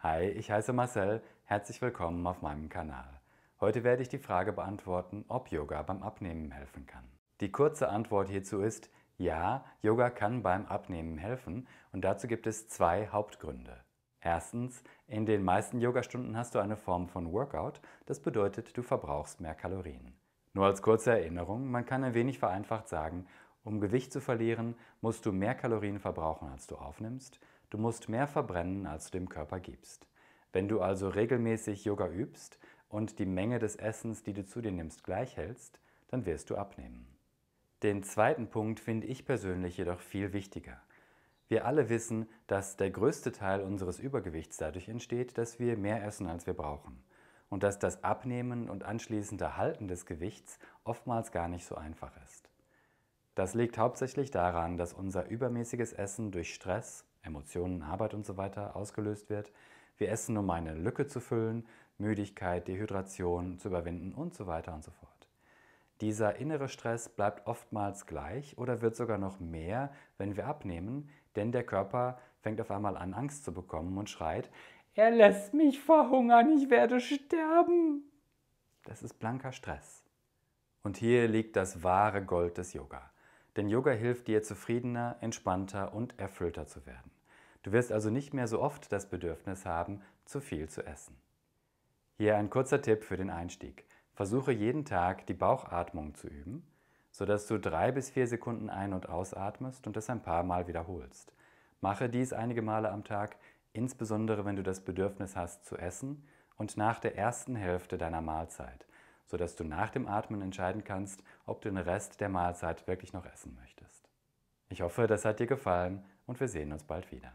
Hi, ich heiße Marcel, herzlich willkommen auf meinem Kanal. Heute werde ich die Frage beantworten, ob Yoga beim Abnehmen helfen kann. Die kurze Antwort hierzu ist, ja, Yoga kann beim Abnehmen helfen und dazu gibt es zwei Hauptgründe. Erstens, in den meisten Yogastunden hast du eine Form von Workout, das bedeutet, du verbrauchst mehr Kalorien. Nur als kurze Erinnerung, man kann ein wenig vereinfacht sagen, um Gewicht zu verlieren, musst du mehr Kalorien verbrauchen, als du aufnimmst. Du musst mehr verbrennen, als du dem Körper gibst. Wenn du also regelmäßig Yoga übst und die Menge des Essens, die du zu dir nimmst, gleich hältst, dann wirst du abnehmen. Den zweiten Punkt finde ich persönlich jedoch viel wichtiger. Wir alle wissen, dass der größte Teil unseres Übergewichts dadurch entsteht, dass wir mehr essen, als wir brauchen. Und dass das Abnehmen und anschließende Halten des Gewichts oftmals gar nicht so einfach ist. Das liegt hauptsächlich daran, dass unser übermäßiges Essen durch Stress, Emotionen, Arbeit usw. So ausgelöst wird. Wir essen, um eine Lücke zu füllen, Müdigkeit, Dehydration zu überwinden und so weiter und so fort. Dieser innere Stress bleibt oftmals gleich oder wird sogar noch mehr, wenn wir abnehmen, denn der Körper fängt auf einmal an, Angst zu bekommen und schreit, er lässt mich verhungern, ich werde sterben. Das ist blanker Stress. Und hier liegt das wahre Gold des Yoga. Denn Yoga hilft dir, zufriedener, entspannter und erfüllter zu werden. Du wirst also nicht mehr so oft das Bedürfnis haben, zu viel zu essen. Hier ein kurzer Tipp für den Einstieg. Versuche jeden Tag die Bauchatmung zu üben, sodass du drei bis vier Sekunden ein- und ausatmest und das ein paar Mal wiederholst. Mache dies einige Male am Tag, insbesondere wenn du das Bedürfnis hast zu essen und nach der ersten Hälfte deiner Mahlzeit sodass du nach dem Atmen entscheiden kannst, ob du den Rest der Mahlzeit wirklich noch essen möchtest. Ich hoffe, das hat dir gefallen und wir sehen uns bald wieder.